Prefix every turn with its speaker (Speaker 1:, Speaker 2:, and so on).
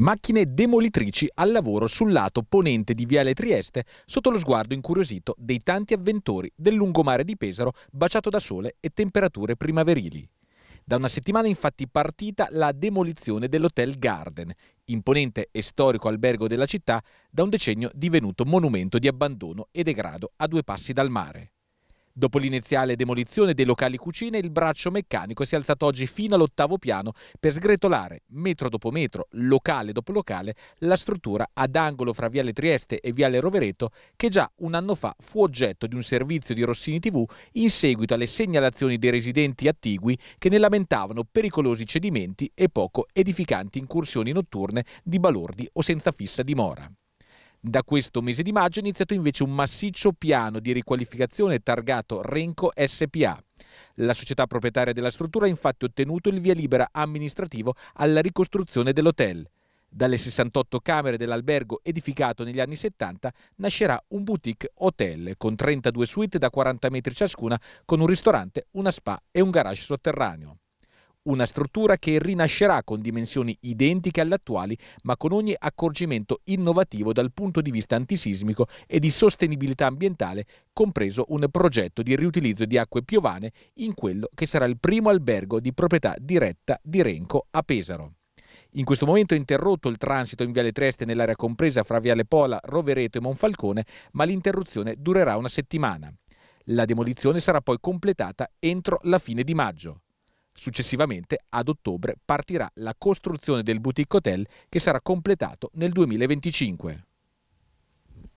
Speaker 1: Macchine demolitrici al lavoro sul lato ponente di Viale Trieste sotto lo sguardo incuriosito dei tanti avventori del lungomare di Pesaro baciato da sole e temperature primaverili. Da una settimana infatti partita la demolizione dell'Hotel Garden, imponente e storico albergo della città da un decennio divenuto monumento di abbandono e degrado a due passi dal mare. Dopo l'iniziale demolizione dei locali cucine, il braccio meccanico si è alzato oggi fino all'ottavo piano per sgretolare, metro dopo metro, locale dopo locale, la struttura ad angolo fra Viale Trieste e Viale Rovereto, che già un anno fa fu oggetto di un servizio di Rossini TV in seguito alle segnalazioni dei residenti attigui che ne lamentavano pericolosi cedimenti e poco edificanti incursioni notturne di balordi o senza fissa dimora. Da questo mese di maggio è iniziato invece un massiccio piano di riqualificazione targato Renco SPA. La società proprietaria della struttura ha infatti ottenuto il via libera amministrativo alla ricostruzione dell'hotel. Dalle 68 camere dell'albergo edificato negli anni 70 nascerà un boutique hotel con 32 suite da 40 metri ciascuna con un ristorante, una spa e un garage sotterraneo. Una struttura che rinascerà con dimensioni identiche alle attuali, ma con ogni accorgimento innovativo dal punto di vista antisismico e di sostenibilità ambientale, compreso un progetto di riutilizzo di acque piovane in quello che sarà il primo albergo di proprietà diretta di Renco a Pesaro. In questo momento è interrotto il transito in Viale Trieste nell'area compresa fra Viale Pola, Rovereto e Monfalcone, ma l'interruzione durerà una settimana. La demolizione sarà poi completata entro la fine di maggio. Successivamente, ad ottobre, partirà la costruzione del boutique hotel che sarà completato nel 2025.